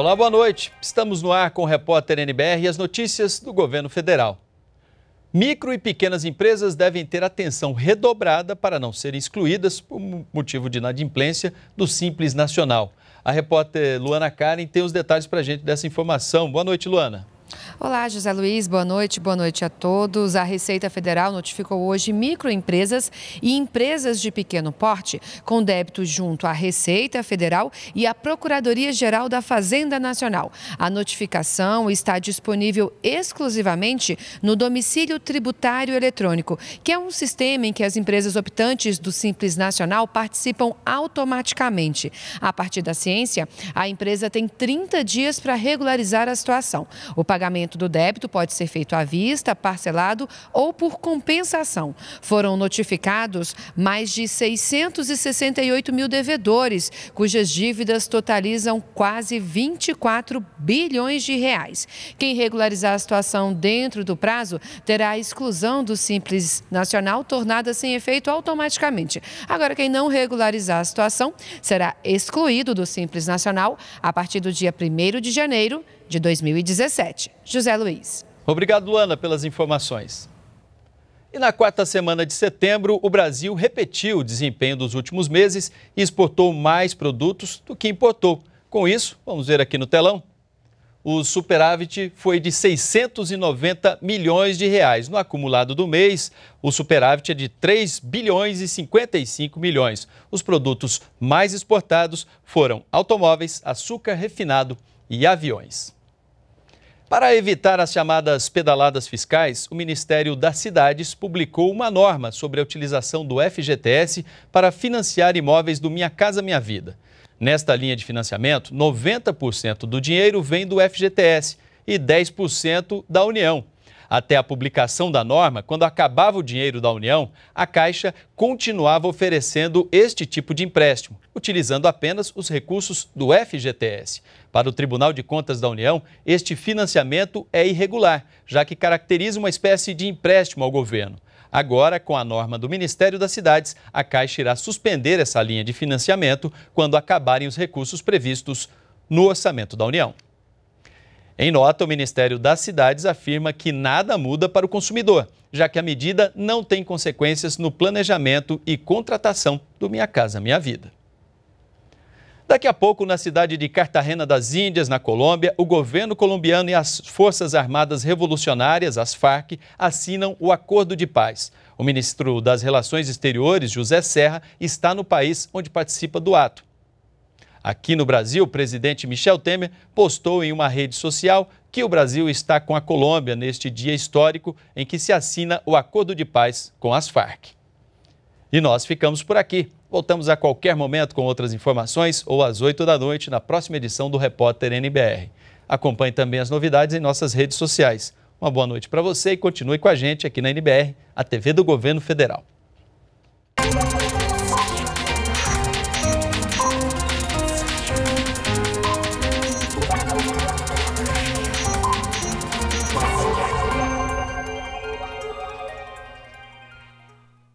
Olá, boa noite. Estamos no ar com o repórter NBR e as notícias do governo federal. Micro e pequenas empresas devem ter atenção redobrada para não serem excluídas por motivo de inadimplência do Simples Nacional. A repórter Luana Karen tem os detalhes para a gente dessa informação. Boa noite, Luana. Olá, José Luiz, boa noite, boa noite a todos. A Receita Federal notificou hoje microempresas e empresas de pequeno porte com débito junto à Receita Federal e à Procuradoria-Geral da Fazenda Nacional. A notificação está disponível exclusivamente no domicílio tributário eletrônico, que é um sistema em que as empresas optantes do Simples Nacional participam automaticamente. A partir da ciência, a empresa tem 30 dias para regularizar a situação. O pagamento pagamento do débito pode ser feito à vista, parcelado ou por compensação. Foram notificados mais de 668 mil devedores, cujas dívidas totalizam quase 24 bilhões de reais. Quem regularizar a situação dentro do prazo terá a exclusão do Simples Nacional tornada sem efeito automaticamente. Agora, quem não regularizar a situação será excluído do Simples Nacional a partir do dia 1 de janeiro de 2017. José Luiz. Obrigado, Luana, pelas informações. E na quarta semana de setembro, o Brasil repetiu o desempenho dos últimos meses e exportou mais produtos do que importou. Com isso, vamos ver aqui no telão. O superávit foi de 690 milhões de reais. No acumulado do mês, o superávit é de 3 bilhões e 55 milhões. Os produtos mais exportados foram automóveis, açúcar refinado e aviões. Para evitar as chamadas pedaladas fiscais, o Ministério das Cidades publicou uma norma sobre a utilização do FGTS para financiar imóveis do Minha Casa Minha Vida. Nesta linha de financiamento, 90% do dinheiro vem do FGTS e 10% da União. Até a publicação da norma, quando acabava o dinheiro da União, a Caixa continuava oferecendo este tipo de empréstimo, utilizando apenas os recursos do FGTS. Para o Tribunal de Contas da União, este financiamento é irregular, já que caracteriza uma espécie de empréstimo ao governo. Agora, com a norma do Ministério das Cidades, a Caixa irá suspender essa linha de financiamento quando acabarem os recursos previstos no orçamento da União. Em nota, o Ministério das Cidades afirma que nada muda para o consumidor, já que a medida não tem consequências no planejamento e contratação do Minha Casa Minha Vida. Daqui a pouco, na cidade de Cartagena das Índias, na Colômbia, o governo colombiano e as Forças Armadas Revolucionárias, as FARC, assinam o acordo de paz. O ministro das Relações Exteriores, José Serra, está no país onde participa do ato. Aqui no Brasil, o presidente Michel Temer postou em uma rede social que o Brasil está com a Colômbia neste dia histórico em que se assina o acordo de paz com as Farc. E nós ficamos por aqui. Voltamos a qualquer momento com outras informações ou às 8 da noite na próxima edição do Repórter NBR. Acompanhe também as novidades em nossas redes sociais. Uma boa noite para você e continue com a gente aqui na NBR, a TV do Governo Federal.